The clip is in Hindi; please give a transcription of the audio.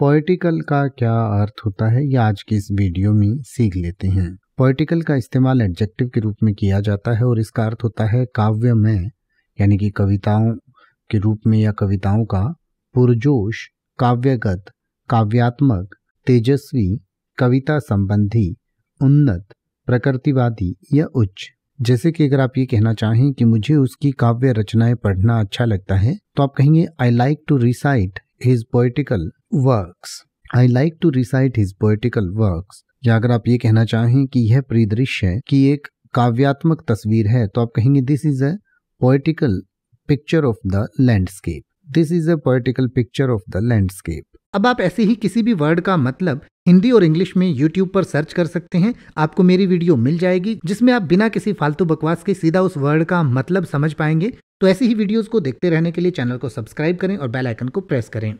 पोइटिकल का क्या अर्थ होता है ये आज की इस वीडियो में सीख लेते हैं पोइटिकल का इस्तेमाल एडजेक्टिव के रूप में किया जाता है और इसका अर्थ होता है काव्य में यानी कि कविताओं के रूप में या कविताओं का पुरजोश काव्यगत काव्यात्मक तेजस्वी कविता संबंधी उन्नत प्रकृतिवादी या उच्च जैसे कि अगर आप ये कहना चाहें कि मुझे उसकी काव्य रचनाएं पढ़ना अच्छा लगता है तो आप कहेंगे I like to recite his poetical works I like to recite his poetical works या अगर आप ये कहना चाहें कि यह परिदृश्य की एक काव्यात्मक तस्वीर है तो आप कहेंगे this is a poetical picture of the landscape this is a poetical picture of the landscape अब आप ऐसे ही किसी भी वर्ड का मतलब हिंदी और इंग्लिश में यूट्यूब पर सर्च कर सकते हैं आपको मेरी वीडियो मिल जाएगी जिसमें आप बिना किसी फालतू बकवास के सीधा उस वर्ड का मतलब समझ पाएंगे तो ऐसी ही वीडियोस को देखते रहने के लिए चैनल को सब्सक्राइब करें और बेल आइकन को प्रेस करें